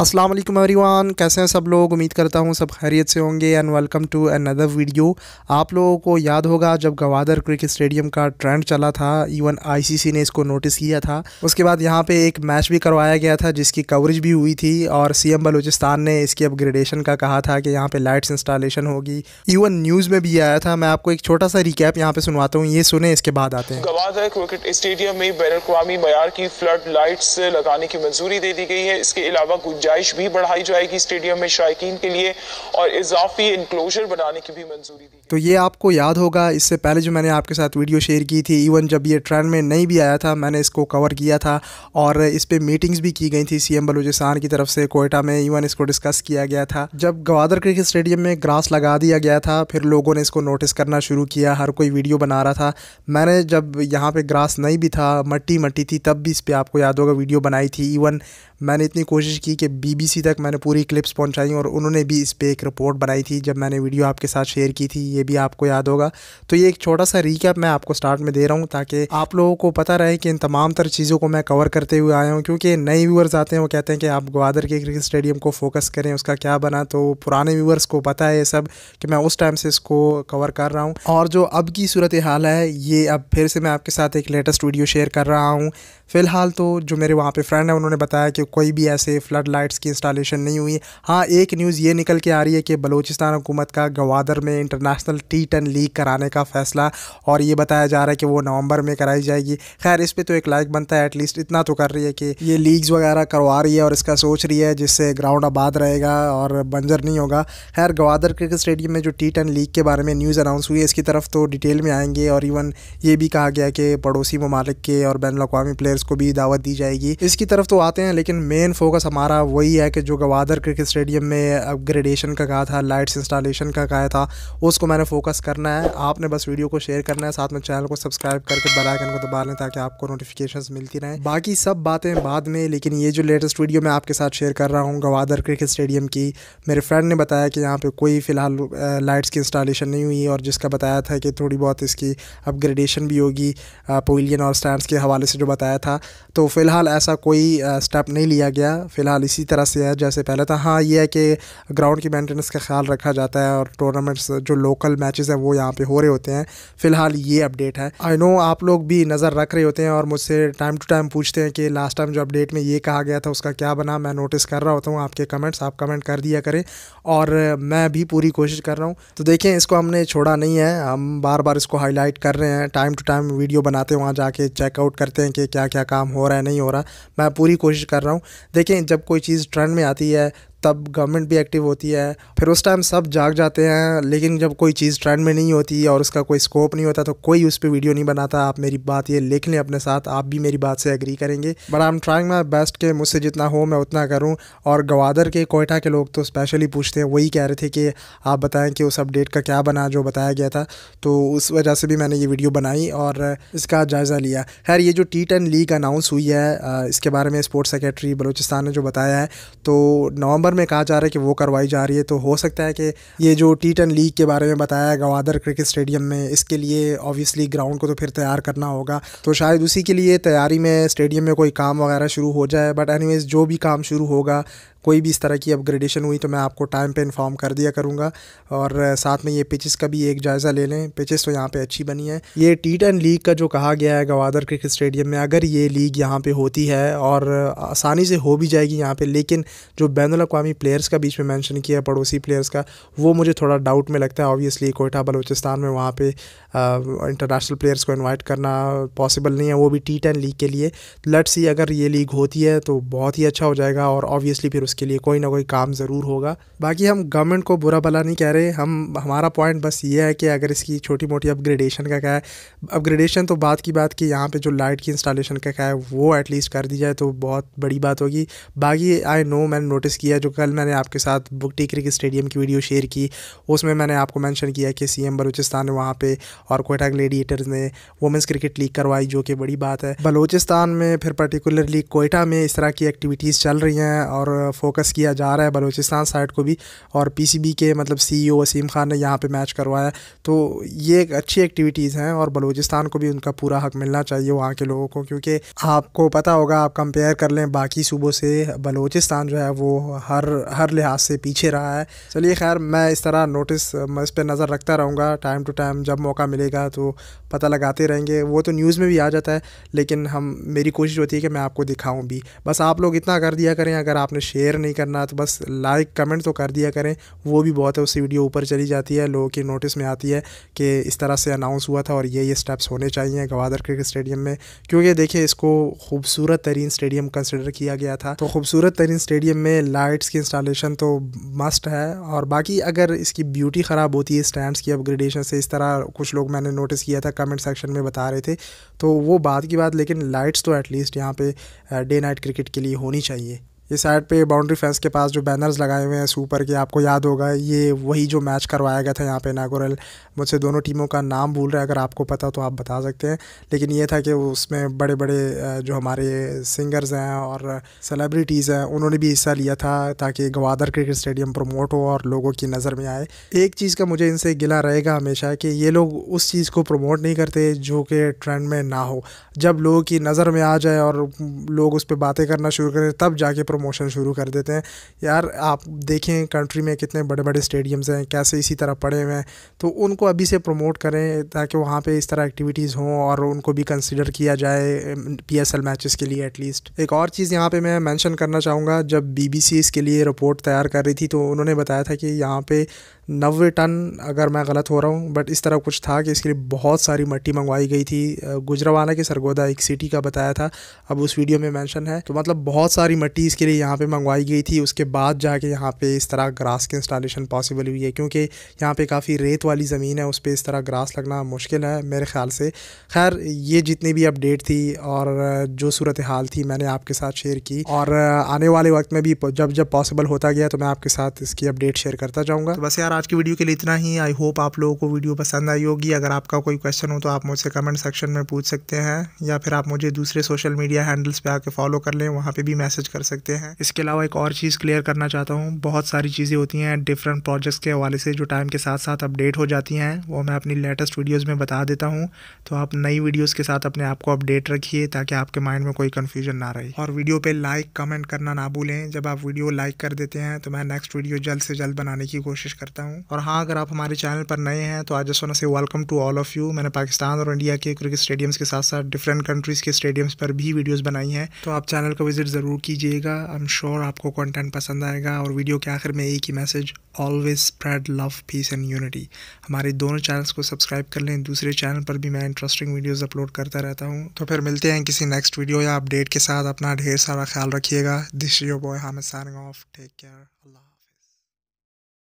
अस्सलाम वालेकुम एवरीवन कैसे हैं सब लोग उम्मीद करता हूँ सब खैरियत से होंगे and welcome to another video आप लोगों को याद होगा जब गवादर क्रिकेट स्टेडियम का ट्रेंड चला था इवन आईसीसी ने इसको नोटिस किया था उसके बाद यहाँ पे एक मैच भी करवाया गया था जिसकी कवरेज भी हुई थी और सीएम बलूचिस्तान ने इसकी अपग्रेडेशन का कहा था कि यहाँ पर लाइट्स इंस्टॉलेशन होगी इवन न्यूज़ में भी आया था मैं आपको एक छोटा सा रिकैप यहाँ पे सुनवाता हूँ ये सुने इसके बाद आते हैं गवादर क्रिकेट स्टेडियम में बैन अवी मैार की फ्लड लाइट्स लगाने की मंजूरी दे दी गई है इसके अलावा गुंजा गुंजाइश भी बढ़ाई जाएगी स्टेडियम में शायकीन के लिए और इजाफी इंक्लोजर बनाने की भी मंजूरी दी तो ये आपको याद होगा इससे पहले जो मैंने आपके साथ वीडियो शेयर की थी इवन जब ये ट्रेंड में नहीं भी आया था मैंने इसको कवर किया था और इस पर मीटिंग्स भी की गई थी सी एम की तरफ से कोयटा में इवन इसको डिस्कस किया गया था जब गवादर क्रिकेट स्टेडियम में ग्रास लगा दिया गया था फिर लोगों ने इसको नोटिस करना शुरू किया हर कोई वीडियो बना रहा था मैंने जब यहाँ पे ग्रास नहीं भी था मट्टी मट्टी थी तब भी इस पर आपको याद होगा वीडियो बनाई थी इवन मैंने इतनी कोशिश की कि बीबीसी तक मैंने पूरी क्लिप्स पहुंचाई और उन्होंने भी इस पर एक रिपोर्ट बनाई थी जब मैंने वीडियो आपके साथ शेयर की थी ये भी आपको याद होगा तो ये एक छोटा सा रिकेप मैं आपको स्टार्ट में दे रहा हूँ ताकि आप लोगों को पता रहे कि इन तमाम तर चीज़ों को मैं कवर करते हुए आया हूँ क्योंकि नए व्यूअर्स आते हैं वो कहते हैं कि आप ग्वादर के क्रिकेट स्टेडियम को फोकस करें उसका क्या बना तो पुराने व्यूअर्स को पता है ये सब कि मैं उस टाइम से इसको कवर कर रहा हूँ और जो अब की सूरत हाल है ये अब फिर से मैं आपके साथ एक लेटेस्ट वीडियो शेयर कर रहा हूँ फ़िलहाल तो जो मेरे वहाँ पे फ्रेंड हैं उन्होंने बताया कि कोई भी ऐसे फ्लड लाइट्स की इंस्टॉलेशन नहीं हुई हाँ एक न्यूज़ ये निकल के आ रही है कि बलूचिस्तान हुकूमत का गवादर में इंटरनेशनल टी टेन लीग कराने का फ़ैसला और ये बताया जा रहा है कि वो नवंबर में कराई जाएगी खैर इस पर तो एक लाइक बनता है एटलीस्ट इतना तो कर रही है कि ये लीग्स वगैरह करवा रही है और इसका सोच रही है जिससे ग्राउंड आबाद रहेगा और बंजर नहीं होगा खैर गवादर क्रिकेट स्टेडियम में जो टी टन लीग के बारे में न्यूज़ अनाउंस हुई है इसकी तरफ तो डिटेल में आएंगे और इवन ये भी कहा गया कि पड़ोसी ममालिक के और बैन अवी प्लेयर्स को भी दावत दी जाएगी इसकी तरफ तो आते हैं लेकिन मेन फोकस हमारा वही है कि जो गवादर क्रिकेट स्टेडियम में अपग्रेडेशन का कहा था लाइट्स इंस्टॉलेशन का कहा था उसको मैंने फोकस करना है आपने बस वीडियो को शेयर करना है साथ में चैनल को सब्सक्राइब करके बेलाइकन को दबा लें ताकि आपको नोटिफिकेशन मिलती रहें बाकी सब बातें बाद में लेकिन ये जो लेटेस्ट वीडियो मैं आपके साथ शेयर कर रहा हूँ गवादर क्रिकेट स्टेडियम की मेरे फ्रेंड ने बताया कि यहाँ पर कोई फ़िलहाल लाइट्स की इंस्टॉलेशन नहीं हुई और जिसका बताया था कि थोड़ी बहुत इसकी अपग्रेडेशन भी होगी पोलियन और स्टैंड के हवाले से जो बताया था तो फ़िलहाल ऐसा कोई स्टेप नहीं लिया गया फ़िलहाल इसी इसी तरह से है जैसे पहले था हाँ ये है कि ग्राउंड की मेंटेनेंस का ख्याल रखा जाता है और टूर्नामेंट्स जो लोकल मैचेस हैं वो यहाँ पे हो रहे होते हैं फिलहाल ये अपडेट है आई नो आप लोग भी नज़र रख रहे होते हैं और मुझसे टाइम टू टाइम पूछते हैं कि लास्ट टाइम जो अपडेट में ये कहा गया था उसका क्या बना मैं नोटिस कर रहा होता हूँ आपके कमेंट्स आप कमेंट कर दिया करें और मैं भी पूरी कोशिश कर रहा हूँ तो देखें इसको हमने छोड़ा नहीं है हम बार बार इसको हाईलाइट कर रहे हैं टाइम टू टाइम वीडियो बनाते हैं वहाँ जाके चेकआउट करते हैं कि क्या क्या काम हो रहा है नहीं हो रहा मैं पूरी कोशिश कर रहा हूँ देखें जब कोई चीज़ ट्रेंड में आती है तब गवर्नमेंट भी एक्टिव होती है फिर उस टाइम सब जाग जाते हैं लेकिन जब कोई चीज़ ट्रेंड में नहीं होती और उसका कोई स्कोप नहीं होता तो कोई उस पर वीडियो नहीं बनाता आप मेरी बात ये लिख लें अपने साथ आप भी मेरी बात से एग्री करेंगे but I am trying my best के मुझसे जितना हो मैं उतना करूँ और गवादर के कोयटा के लोग तो स्पेशली पूछते हैं वही कह रहे थे कि आप बताएं कि उस अपडेट का क्या बना जो बताया गया था तो उस वजह से भी मैंने ये वीडियो बनाई और इसका जायज़ा लिया खैर ये जो टी लीग अनाउंस हुई है इसके बारे में स्पोर्ट्स सेक्रेटरी बलोचिस्तान ने जो बताया है तो नवंबर पेपर में कहा जा रहा है कि वो करवाई जा रही है तो हो सकता है कि ये जो टी टेन लीग के बारे में बताया गवादर क्रिकेट स्टेडियम में इसके लिए ऑब्वियसली ग्राउंड को तो फिर तैयार करना होगा तो शायद उसी के लिए तैयारी में स्टेडियम में कोई काम वगैरह शुरू हो जाए बट एनी जो भी काम शुरू होगा कोई भी इस तरह की अपग्रेडेशन हुई तो मैं आपको टाइम पे इन्फॉर्म कर दिया करूँगा और साथ में ये पिचेस का भी एक जायज़ा ले लें पिचेस तो यहाँ पे अच्छी बनी है ये टी टेन लीग का जो कहा गया है गवादर क्रिकेट स्टेडियम में अगर ये लीग यहाँ पर होती है और आसानी से हो भी जाएगी यहाँ पर लेकिन जो बैन अवी प्लेयर्स का बीच में मैंशन किया पड़ोसी प्लेयर्स का वो मुझे थोड़ा डाउट में लगता है ऑब्वियसली कोयटा बलोचिस्तान में वहाँ पर इंटरनेशनल प्लेयर्स को इन्वाइट करना पॉसिबल नहीं है वो भी टी टेन लीग के लिए लट्स सी अगर ये लीग होती है तो बहुत ही अच्छा हो जाएगा और ऑब्वियसली फिर उसके लिए कोई ना कोई काम ज़रूर होगा बाकी हम गवर्नमेंट को बुरा भला नहीं कह रहे हम हमारा पॉइंट बस ये है कि अगर इसकी छोटी मोटी अपग्रेडेशन का क्या है अपग्रेडेशन तो बात की बात कि यहाँ पे जो लाइट की इंस्टॉलेशन का क्या है वो एटलीस्ट कर दी जाए तो बहुत बड़ी बात होगी बाकी आई नो मैंने नोटिस किया जो कल मैंने आपके साथ बुक टीकरी की स्टेडियम की वीडियो शेयर की उसमें मैंने आपको मैंशन किया कि सी एम बलूचिस्तान ने वहाँ पर और कोयटा ग्लेडिएटर्स ने वुमेंस क्रिकेट लीग करवाई जो कि बड़ी बात है बलूचिस्तान में फिर पर्टिकुलरली कोयटा में इस तरह की एक्टिविटीज़ चल रही हैं और फोकस किया जा रहा है बलोचिस्तान साइड को भी और पीसीबी के मतलब सीईओ e वसीम खान ने यहाँ पे मैच करवाया तो ये एक अच्छी एक्टिविटीज़ हैं और बलोचिस्तान को भी उनका पूरा हक मिलना चाहिए वहाँ के लोगों को क्योंकि आपको पता होगा आप कंपेयर कर लें बाकी सूबों से बलोचिस्तान जो है वो हर हर लिहाज से पीछे रहा है चलिए खैर मैं इस तरह नोटिस मैं इस पर नज़र रखता रहूँगा टाइम टू टाइम जब मौका मिलेगा तो पता लगाते रहेंगे वो तो न्यूज़ में भी आ जाता है लेकिन हम मेरी कोशिश होती है कि मैं आपको दिखाऊँ भी बस आप लोग इतना कर दिया करें अगर आपने शेयर शेयर नहीं करना तो बस लाइक कमेंट तो कर दिया करें वो भी बहुत है उसी वीडियो ऊपर चली जाती है लोगों की नोटिस में आती है कि इस तरह से अनाउंस हुआ था और ये ये स्टेप्स होने चाहिए गवादर क्रिकेट स्टेडियम में क्योंकि देखिए इसको खूबसूरत तरीन स्टेडियम कंसिडर किया गया था तो खूबसूरत तरीन स्टेडियम में लाइट्स की इंस्टॉलेशन तो मस्ट है और बाकी अगर इसकी ब्यूटी ख़राब होती है स्टैंड्स की अपग्रेडेशन से इस तरह कुछ लोग मैंने नोटिस किया था कमेंट सेक्शन में बता रहे थे तो वो बात की बात लेकिन लाइट्स तो एटलीस्ट यहाँ पे डे नाइट क्रिकेट के लिए होनी चाहिए ये साइड पे बाउंड्री फेंस के पास जो बैनर्स लगाए हुए हैं सुपर के आपको याद होगा ये वही जो मैच करवाया गया था यहाँ पे नागोरल मुझसे दोनों टीमों का नाम भूल रहा है अगर आपको पता तो आप बता सकते हैं लेकिन ये था कि उसमें बड़े बड़े जो हमारे सिंगर्स हैं और सेलिब्रिटीज़ हैं उन्होंने भी हिस्सा लिया था ताकि गवादर क्रिकेट स्टेडियम प्रमोट हो और लोगों की नज़र में आए एक चीज़ का मुझे इनसे गिला रहेगा हमेशा कि ये लोग उस चीज़ को प्रमोट नहीं करते जो कि ट्रेंड में ना हो जब लोगों की नज़र में आ जाए और लोग उस पर बातें करना शुरू करें तब जाके प्रमोट प्रमोशन शुरू कर देते हैं यार आप देखें कंट्री में कितने बड़े बड़े स्टेडियम्स हैं कैसे इसी तरह पड़े हुए हैं तो उनको अभी से प्रमोट करें ताकि वहाँ पर इस तरह एक्टिविटीज़ हों और उनको भी कंसिडर किया जाए पी एस एल मैचेस के लिए एटलीस्ट एक और चीज़ यहाँ पर मैं मैंशन करना चाहूँगा जब बी बी सी इसके लिए रिपोर्ट तैयार कर रही थी तो उन्होंने बताया था कि यहाँ पर नबे टन अगर मैं गलत हो रहा हूँ बट इस तरह कुछ था कि इसके लिए बहुत सारी मट्टी मंगवाई गई थी गुजरावाना के सरगोदा एक सिटी का बताया था अब उस वीडियो में मेंशन है तो मतलब बहुत सारी मट्टी इसके लिए यहाँ पे मंगवाई गई थी उसके बाद जाके यहाँ पे इस तरह ग्रास की इंस्टॉलेशन पॉसिबल हुई है क्योंकि यहाँ पर काफ़ी रेत वाली ज़मीन है उस पर इस तरह ग्रास लगना मुश्किल है मेरे ख्याल से खैर ये जितनी भी अपडेट थी और जो सूरत हाल थी मैंने आपके साथ शेयर की और आने वाले वक्त में भी जब जब पॉसिबल होता गया तो मैं आपके साथ इसकी अपडेट शेयर करता जाऊँगा तो बस यार आज की वीडियो के लिए इतना ही आई होप आप लोगों को वीडियो पसंद आई होगी अगर आपका कोई क्वेश्चन हो तो आप मुझसे कमेंट सेक्शन में पूछ सकते हैं या फिर आप मुझे दूसरे सोशल मीडिया हैंडल्स पे आके फॉलो कर लें वहाँ पे भी मैसेज कर सकते हैं इसके अलावा एक और चीज़ क्लियर करना चाहता हूँ बहुत सारी चीज़ें होती हैं डिफरेंट प्रोजेक्ट्स के हवाले से जो टाइम के साथ साथ अपडेट हो जाती हैं वो मैं अपनी लेटेस्ट वीडियोज़ में बता देता हूँ तो आप नई वीडियोज़ के साथ अपने आप को अपडेट रखिए ताकि आपके माइंड में कोई कन्फ्यूजन ना रहे और वीडियो पर लाइक कमेंट करना ना भूलें जब आप वीडियो लाइक कर देते हैं तो मैं नेक्स्ट वीडियो जल्द से जल्द बनाने की कोशिश करता हूँ हूँ और हाँ अगर आप हमारे चैनल पर नए हैं तो आज just say welcome to all of you मैंने पाकिस्तान और इंडिया के क्रिकेट स्टेडियम्स के साथ साथ डिफरेंट कंट्रीज़ के स्टेडियम्स पर भी वीडियोज़ बनाई हैं तो आप चैनल को विजिट ज़रूर कीजिएगा आई एम श्योर आपको कॉन्टेंट पसंद आएगा और वीडियो के आखिर में एक ही message always spread love peace and unity हमारे दोनों चैनल्स को सब्सक्राइब कर लें दूसरे चैनल पर भी मैं इंटरेस्टिंग वीडियोज़ अपलोड करता रहता हूँ तो फिर मिलते हैं किसी नेक्स्ट वीडियो या अपडेट के साथ अपना ढेर सारा ख्याल रखिएगा this yo boy Hamid signing off take care Allah